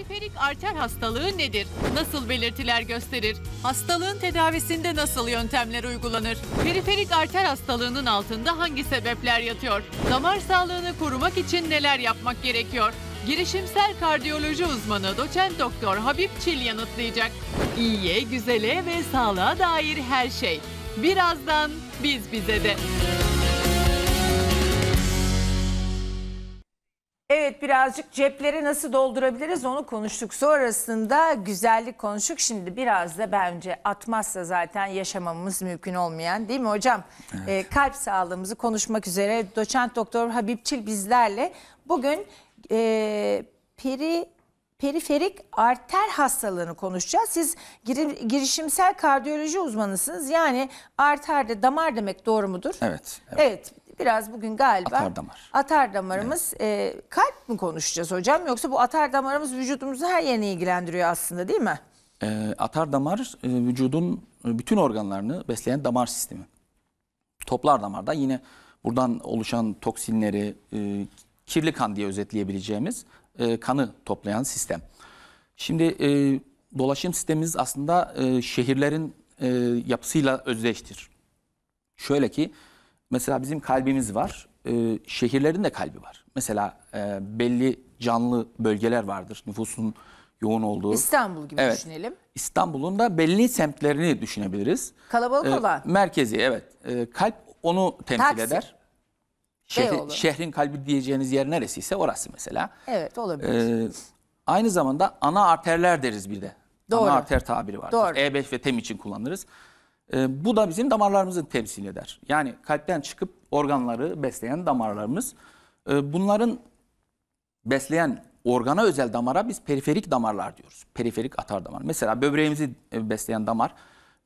Periferik arter hastalığı nedir? Nasıl belirtiler gösterir? Hastalığın tedavisinde nasıl yöntemler uygulanır? Periferik arter hastalığının altında hangi sebepler yatıyor? Damar sağlığını korumak için neler yapmak gerekiyor? Girişimsel kardiyoloji uzmanı doçent doktor Habib Çil yanıtlayacak. İyiye, güzele ve sağlığa dair her şey. Birazdan biz bize de. Evet birazcık cepleri nasıl doldurabiliriz onu konuştuk. Sonrasında güzellik konuştuk. Şimdi biraz da bence atmazsa zaten yaşamamız mümkün olmayan değil mi hocam? Evet. Ee, kalp sağlığımızı konuşmak üzere doçent doktor Habib Çil bizlerle. Bugün e, peri periferik arter hastalığını konuşacağız. Siz girişimsel kardiyoloji uzmanısınız. Yani arter de damar demek doğru mudur? Evet. Evet, evet biraz bugün galiba atar, damar. atar damarımız evet. e, kalp mi konuşacağız hocam yoksa bu atar damarımız vücudumuzu her yerine ilgilendiriyor aslında değil mi? E, atar damar e, vücudun e, bütün organlarını besleyen damar sistemi. Toplar damarda yine buradan oluşan toksinleri, e, kirli kan diye özetleyebileceğimiz e, kanı toplayan sistem. Şimdi e, dolaşım sistemimiz aslında e, şehirlerin e, yapısıyla özdeştir. Şöyle ki Mesela bizim kalbimiz var. E, şehirlerin de kalbi var. Mesela e, belli canlı bölgeler vardır. Nüfusun yoğun olduğu. İstanbul gibi evet. düşünelim. İstanbul'un da belli semtlerini düşünebiliriz. Kalabalık ee, olan. Merkezi evet. Ee, kalp onu temsil Taksim. eder. Şehri, şehrin kalbi diyeceğiniz yer neresiyse orası mesela. Evet olabilir. Ee, aynı zamanda ana arterler deriz bir de. Doğru. Ana arter tabiri vardır. Doğru. E5 ve TEM için kullanırız. E, bu da bizim damarlarımızı temsil eder. Yani kalpten çıkıp organları besleyen damarlarımız. E, bunların besleyen organa özel damara biz periferik damarlar diyoruz. Periferik atar damar. Mesela böbreğimizi e, besleyen damar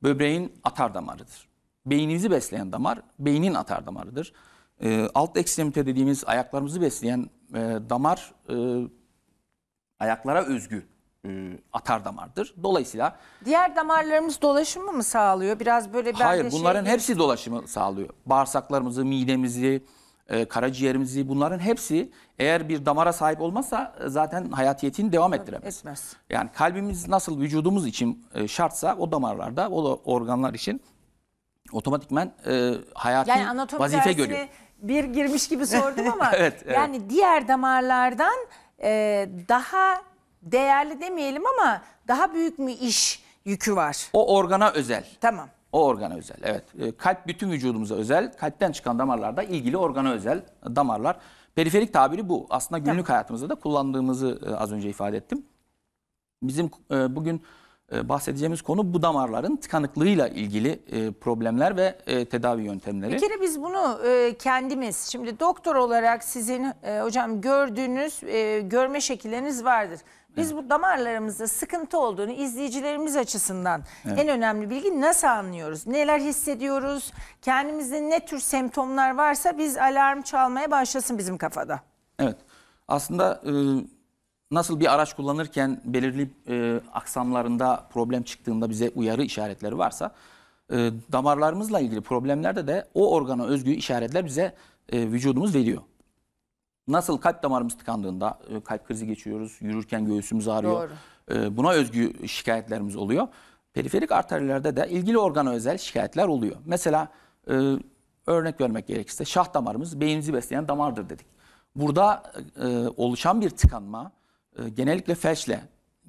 böbreğin atar damarıdır. Beynimizi besleyen damar beynin atar damarıdır. E, alt ekstremite dediğimiz ayaklarımızı besleyen e, damar e, ayaklara özgü e, atar damardır. Dolayısıyla Diğer damarlarımız dolaşımı mı sağlıyor? Biraz böyle ben hayır de şey- bunların hepsi dolaşımı sağlıyor. Bağırsaklarımızı, midemizi, e, karaciğerimizi bunların hepsi eğer bir damara sahip olmazsa e, zaten hayatiyetini devam ettiremez. etmez. Yani kalbimiz nasıl vücudumuz için e, şartsa o damarlarda o organlar için otomatikmen e, hayati Yani anatomi vazife görüyor. bir girmiş gibi sordum ama Evet, evet. yani diğer damarlardan e, daha değerli demeyelim ama daha büyük mü iş yükü var? O organa özel. Tamam. O organa özel. Evet. Ee, kalp bütün vücudumuza özel. Kalpten çıkan damarlarda ilgili organa özel damarlar. Periferik tabiri bu. Aslında günlük tamam. hayatımızda da kullandığımızı e, az önce ifade ettim. Bizim e, bugün e, bahsedeceğimiz konu bu damarların tıkanıklığıyla ilgili problemler ve tedavi yöntemleri. Bir kere biz bunu kendimiz, şimdi doktor olarak sizin hocam gördüğünüz görme şekilleriniz vardır. Biz evet. bu damarlarımızda sıkıntı olduğunu izleyicilerimiz açısından evet. en önemli bilgi nasıl anlıyoruz? Neler hissediyoruz? Kendimizde ne tür semptomlar varsa biz alarm çalmaya başlasın bizim kafada. Evet. Aslında e, nasıl bir araç kullanırken belirli e, aksamlarında problem çıktığında bize uyarı işaretleri varsa e, damarlarımızla ilgili problemlerde de o organa özgü işaretler bize vücudumuz veriyor. Nasıl kalp damarımız tıkandığında e, kalp krizi geçiriyoruz, yürürken göğsümüz ağrıyor. E, buna özgü şikayetlerimiz oluyor. Periferik arterlerde de ilgili organa özel şikayetler oluyor. Mesela e, örnek vermek gerekirse şah damarımız beynimizi besleyen damardır dedik. Burada e, oluşan bir tıkanma genellikle felçle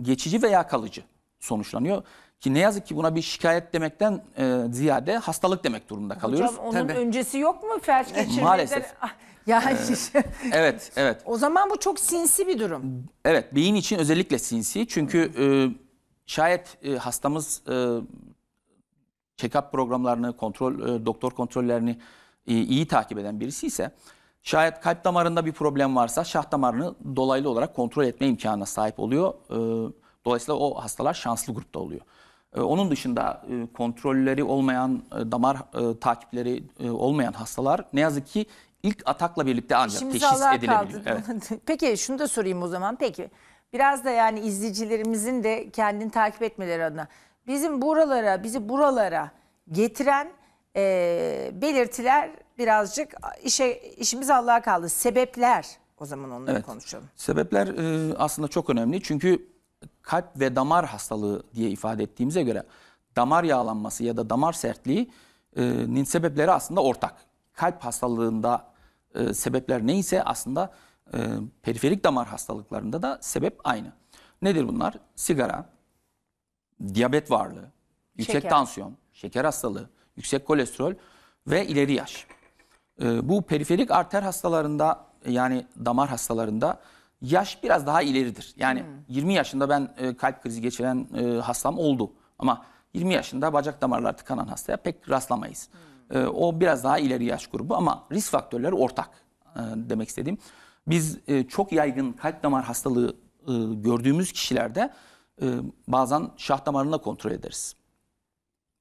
geçici veya kalıcı sonuçlanıyor. Ki ne yazık ki buna bir şikayet demekten e, ziyade hastalık demek durumunda kalıyoruz. Hocam onun Tabii. öncesi yok mu felç e, geçirmeden? Maalesef. Ah, yani e, evet, evet. O zaman bu çok sinsi bir durum. Evet, beyin için özellikle sinsi. Çünkü e, şayet e, hastamız e, check-up programlarını, kontrol e, doktor kontrollerini e, iyi takip eden birisi ise şayet kalp damarında bir problem varsa şah damarını dolaylı olarak kontrol etme imkanına sahip oluyor. E, Dolayısıyla o hastalar şanslı grupta oluyor. E, onun dışında e, kontrolleri olmayan, e, damar takipleri olmayan hastalar ne yazık ki ilk atakla birlikte ancak İşimiz teşhis Allah edilebiliyor. Evet. Peki şunu da sorayım o zaman. Peki biraz da yani izleyicilerimizin de kendini takip etmeleri adına bizim buralara, bizi buralara getiren e, belirtiler birazcık işe işimiz Allah'a kaldı. Sebepler o zaman onları evet. konuşalım. Sebepler e, aslında çok önemli çünkü kalp ve damar hastalığı diye ifade ettiğimize göre damar yağlanması ya da damar sertliğinin e, sebepleri aslında ortak. Kalp hastalığında e, sebepler neyse aslında e, periferik damar hastalıklarında da sebep aynı. Nedir bunlar? Sigara, diyabet varlığı, yüksek şeker. tansiyon, şeker hastalığı, yüksek kolesterol ve ileri yaş. E, bu periferik arter hastalarında yani damar hastalarında Yaş biraz daha ileridir. Yani hmm. 20 yaşında ben e, kalp krizi geçiren e, hastam oldu. Ama 20 yaşında bacak damarları tıkanan hastaya pek rastlamayız. Hmm. E, o biraz daha ileri yaş grubu ama risk faktörleri ortak e, demek istediğim. Biz e, çok yaygın kalp damar hastalığı e, gördüğümüz kişilerde e, bazen şah damarına kontrol ederiz.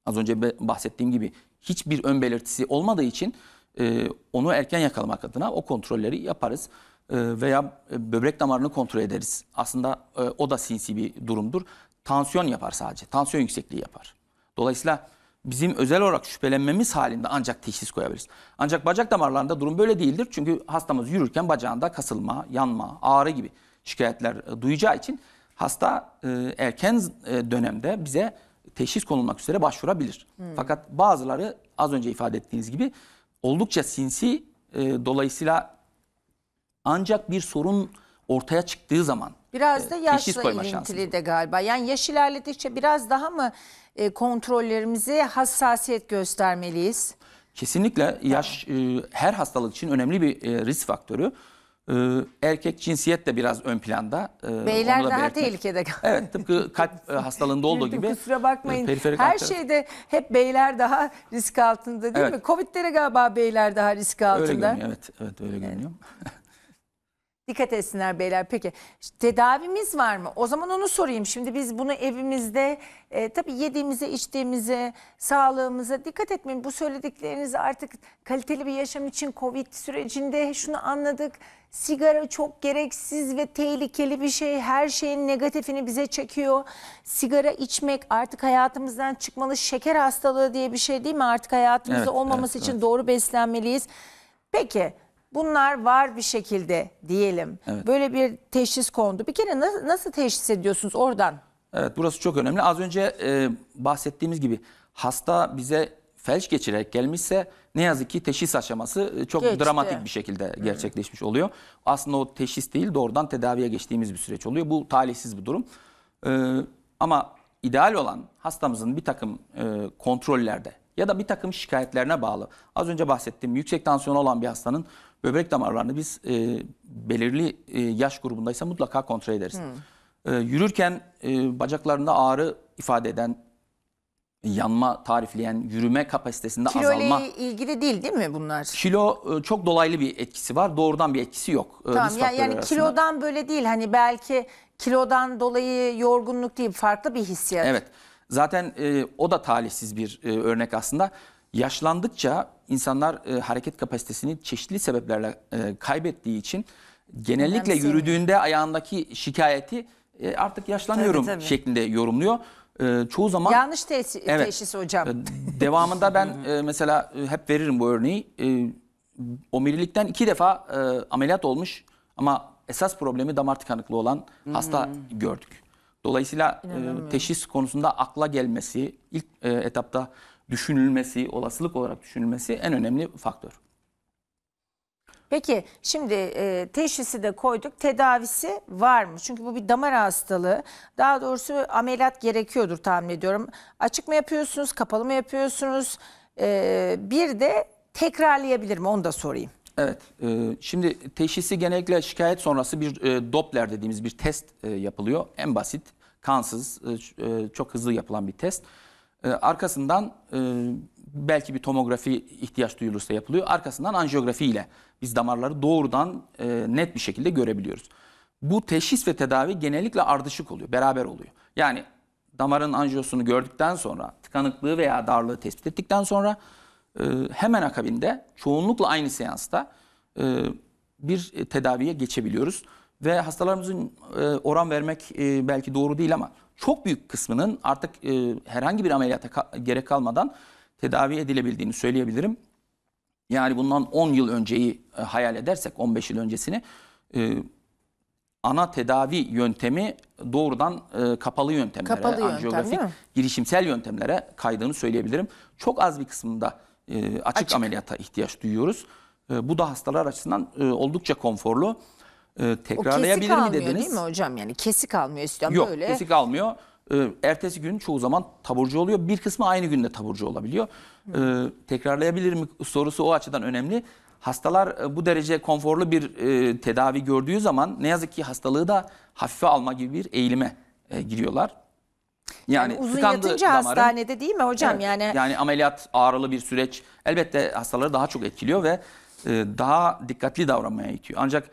Az önce bahsettiğim gibi hiçbir ön belirtisi olmadığı için e, onu erken yakalamak adına o kontrolleri yaparız. E, veya e, böbrek damarını kontrol ederiz. Aslında e, o da sinsi bir durumdur. Tansiyon yapar sadece. Tansiyon yüksekliği yapar. Dolayısıyla bizim özel olarak şüphelenmemiz halinde ancak teşhis koyabiliriz. Ancak bacak damarlarında durum böyle değildir. Çünkü hastamız yürürken bacağında kasılma, yanma, ağrı gibi şikayetler duyacağı için hasta erken dönemde bize teşhis konulmak üzere başvurabilir. Hmm. Fakat bazıları az önce ifade ettiğiniz gibi oldukça sinsi dolayısıyla ancak bir sorun ortaya çıktığı zaman biraz da e, yaşla ilintili şansımız. de galiba. Yani yaş ilerledikçe biraz daha mı e, kontrollerimizi hassasiyet göstermeliyiz? Kesinlikle yaş e, her hastalık için önemli bir risk faktörü. erkek cinsiyet de biraz ön planda. Beyler da daha belirtmek. tehlikede galiba. Evet tıpkı kalp e, hastalığında olduğu gibi. Kusura bakmayın. E, her şeyde hep beyler daha risk altında değil evet. mi? Covid'lere galiba beyler daha risk altında. Öyle görünüyor evet. evet öyle evet. Dikkat etsinler beyler. Peki tedavimiz var mı? O zaman onu sorayım. Şimdi biz bunu evimizde e, tabii yediğimize, içtiğimize, sağlığımıza dikkat etmeyin. Bu söyledikleriniz artık kaliteli bir yaşam için Covid sürecinde şunu anladık. Sigara çok gereksiz ve tehlikeli bir şey. Her şeyin negatifini bize çekiyor. Sigara içmek artık hayatımızdan çıkmalı. Şeker hastalığı diye bir şey değil mi? Artık hayatımızda evet, olmaması evet, için evet. doğru beslenmeliyiz. Peki bunlar var bir şekilde diyelim. Evet. Böyle bir teşhis kondu. Bir kere nasıl, nasıl teşhis ediyorsunuz oradan? Evet burası çok önemli. Az önce e, bahsettiğimiz gibi hasta bize felç geçirerek gelmişse ne yazık ki teşhis aşaması e, çok Geçti. dramatik bir şekilde gerçekleşmiş oluyor. Aslında o teşhis değil doğrudan tedaviye geçtiğimiz bir süreç oluyor. Bu talihsiz bir durum. E, ama ideal olan hastamızın bir takım e, kontrollerde ya da bir takım şikayetlerine bağlı. Az önce bahsettiğim yüksek tansiyonu olan bir hastanın böbrek damarlarını biz e, belirli e, yaş grubundaysa mutlaka kontrol ederiz. Hmm. E, yürürken e, bacaklarında ağrı ifade eden yanma tarifleyen yürüme kapasitesinde Kilo azalma. Kilo ilgili değil değil mi bunlar? Kilo e, çok dolaylı bir etkisi var. Doğrudan bir etkisi yok. E, tamam Risk yani, yani kilodan böyle değil. Hani belki kilodan dolayı yorgunluk değil farklı bir hissiyat. Evet. Zaten e, o da talihsiz bir e, örnek aslında. Yaşlandıkça insanlar e, hareket kapasitesini çeşitli sebeplerle e, kaybettiği için genellikle yürüdüğünde ayağındaki şikayeti e, artık yaşlanıyorum tabii, tabii. şeklinde yorumluyor. E, çoğu zaman yanlış te evet, teşhis hocam. E, devamında ben e, mesela e, hep veririm bu örneği. E, omurilikten iki defa e, ameliyat olmuş ama esas problemi damar tıkanıklığı olan hasta hmm. gördük. Dolayısıyla e, teşhis konusunda akla gelmesi, ilk e, etapta düşünülmesi, olasılık olarak düşünülmesi en önemli faktör. Peki şimdi e, teşhisi de koyduk. Tedavisi var mı? Çünkü bu bir damar hastalığı. Daha doğrusu ameliyat gerekiyordur tahmin ediyorum. Açık mı yapıyorsunuz? Kapalı mı yapıyorsunuz? E, bir de tekrarlayabilir mi? Onu da sorayım. Evet, e, şimdi teşhisi genellikle şikayet sonrası bir e, Doppler dediğimiz bir test e, yapılıyor. En basit, kansız, e, e, çok hızlı yapılan bir test. E, arkasından e, belki bir tomografi ihtiyaç duyulursa yapılıyor. Arkasından anjiyografi ile biz damarları doğrudan e, net bir şekilde görebiliyoruz. Bu teşhis ve tedavi genellikle ardışık oluyor, beraber oluyor. Yani damarın anjiyosunu gördükten sonra, tıkanıklığı veya darlığı tespit ettikten sonra ee, hemen akabinde çoğunlukla aynı seansta e, bir tedaviye geçebiliyoruz. Ve hastalarımızın e, oran vermek e, belki doğru değil ama çok büyük kısmının artık herhangi bir ameliyata gerek kalmadan tedavi edilebildiğini söyleyebilirim. Yani bundan 10 yıl önceyi hayal edersek 15 yıl öncesini ana tedavi yöntemi doğrudan kapalı yöntemlere, kapalı yöntem, anjiyografik girişimsel yöntemlere kaydığını söyleyebilirim. Çok az bir kısmında e, açık, açık ameliyata ihtiyaç duyuyoruz. E, bu da hastalar açısından e, oldukça konforlu. E, tekrarlayabilir mi dediniz? O kesik almıyor değil mi hocam? Yani kesik almıyor istiyorum Yok, böyle. Yok kesik almıyor. E, ertesi gün çoğu zaman taburcu oluyor. Bir kısmı aynı günde taburcu olabiliyor. E, tekrarlayabilir mi sorusu o açıdan önemli. Hastalar e, bu derece konforlu bir e, tedavi gördüğü zaman ne yazık ki hastalığı da hafife alma gibi bir eğilime e, giriyorlar. Yani, yani uzun tıkandı yatınca damarın. hastanede değil mi hocam? Evet. Yani yani ameliyat ağrılı bir süreç elbette hastaları daha çok etkiliyor ve e, daha dikkatli davranmaya itiyor. Ancak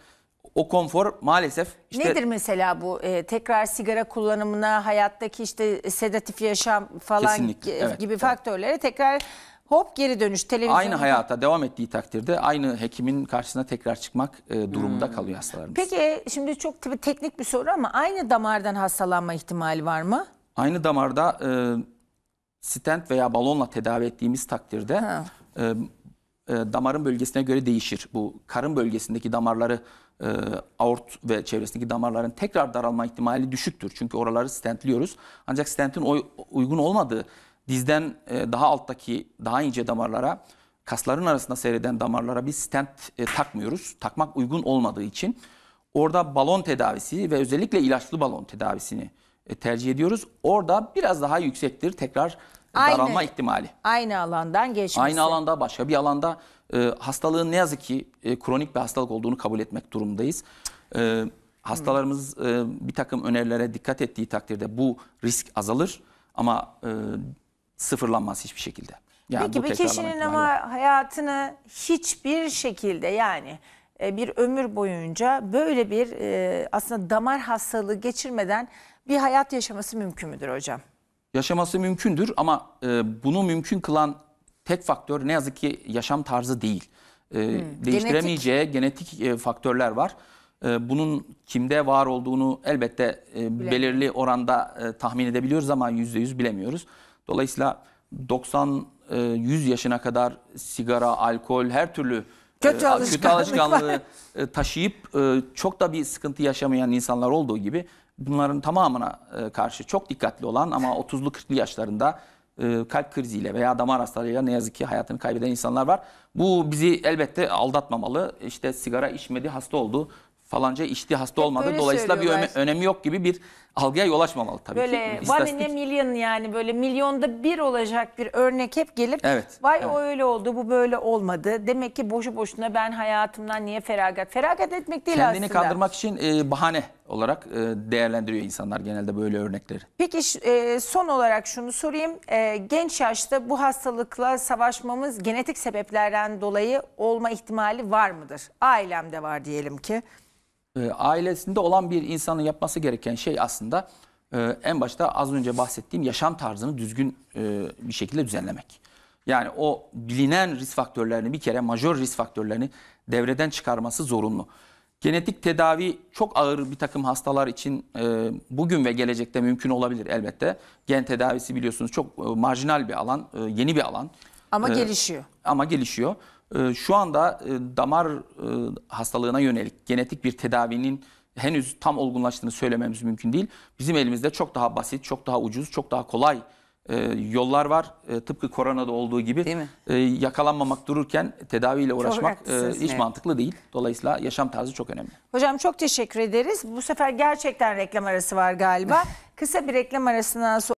o konfor maalesef işte... Nedir mesela bu e, tekrar sigara kullanımına, hayattaki işte sedatif yaşam falan evet, gibi evet. faktörlere tekrar hop geri dönüş televizyon. Aynı hayata devam ettiği takdirde aynı hekimin karşısına tekrar çıkmak e, durumunda hmm. kalıyor hastalarımız. Peki şimdi çok tabii teknik bir soru ama aynı damardan hastalanma ihtimali var mı? Aynı damarda e, stent veya balonla tedavi ettiğimiz takdirde e, e, damarın bölgesine göre değişir. Bu karın bölgesindeki damarları e, aort ve çevresindeki damarların tekrar daralma ihtimali düşüktür. Çünkü oraları stentliyoruz. Ancak stentin uygun olmadığı dizden e, daha alttaki daha ince damarlara kasların arasında seyreden damarlara bir stent e, takmıyoruz. Takmak uygun olmadığı için orada balon tedavisi ve özellikle ilaçlı balon tedavisini e, tercih ediyoruz. Orada biraz daha yüksektir tekrar Aynı. daralma ihtimali. Aynı alandan geçmesi. Aynı alanda başka bir alanda e, hastalığın ne yazık ki e, kronik bir hastalık olduğunu kabul etmek durumundayız. E, hastalarımız e, bir takım önerilere dikkat ettiği takdirde bu risk azalır ama e, sıfırlanmaz hiçbir şekilde. Yani Peki bir kişinin ama hayatını hiçbir şekilde yani e, bir ömür boyunca böyle bir e, aslında damar hastalığı geçirmeden bir hayat yaşaması mümkün müdür hocam? Yaşaması mümkündür ama e, bunu mümkün kılan tek faktör ne yazık ki yaşam tarzı değil. E, hmm, değiştiremeyeceği genetik, genetik e, faktörler var. E, bunun kimde var olduğunu elbette e, belirli oranda e, tahmin edebiliyoruz ama yüzde yüz bilemiyoruz. Dolayısıyla 90 e, 100 yaşına kadar sigara, alkol, her türlü kötü, e, kötü alışkanlığı var. E, taşıyıp e, çok da bir sıkıntı yaşamayan insanlar olduğu gibi bunların tamamına e, karşı çok dikkatli olan ama 30'lu 40'lı yaşlarında e, kalp kriziyle veya damar hastalığıyla ne yazık ki hayatını kaybeden insanlar var. Bu bizi elbette aldatmamalı. İşte sigara içmedi, hasta oldu falanca içti hasta Hep olmadı. Dolayısıyla bir öne, önemi yok gibi bir algıya yol açmamalı tabii böyle, ki. Böyle one milyon yani böyle milyonda bir olacak bir örnek hep gelip evet, vay evet. o öyle oldu bu böyle olmadı. Demek ki boşu boşuna ben hayatımdan niye feragat? Feragat etmek değil Kendini aslında. Kendini kandırmak için e, bahane olarak e, değerlendiriyor insanlar genelde böyle örnekleri. Peki e, son olarak şunu sorayım. E, genç yaşta bu hastalıkla savaşmamız genetik sebeplerden dolayı olma ihtimali var mıdır? Ailemde var diyelim ki e, ailesinde olan bir insanın yapması gereken şey aslında e, en başta az önce bahsettiğim yaşam tarzını düzgün e, bir şekilde düzenlemek. Yani o bilinen risk faktörlerini bir kere majör risk faktörlerini devreden çıkarması zorunlu. Genetik tedavi çok ağır bir takım hastalar için e, bugün ve gelecekte mümkün olabilir elbette. Gen tedavisi biliyorsunuz çok e, marjinal bir alan, e, yeni bir alan. Ama e, gelişiyor. Ama gelişiyor. Ee, şu anda e, damar e, hastalığına yönelik genetik bir tedavinin henüz tam olgunlaştığını söylememiz mümkün değil. Bizim elimizde çok daha basit, çok daha ucuz, çok daha kolay e, yollar var. Tıpkı koronada olduğu gibi yakalanmamak dururken tedaviyle uğraşmak hiç mantıklı değil. Dolayısıyla yaşam tarzı çok önemli. Hocam çok teşekkür ederiz. Bu sefer gerçekten reklam arası var galiba. Kısa bir reklam arasından sonra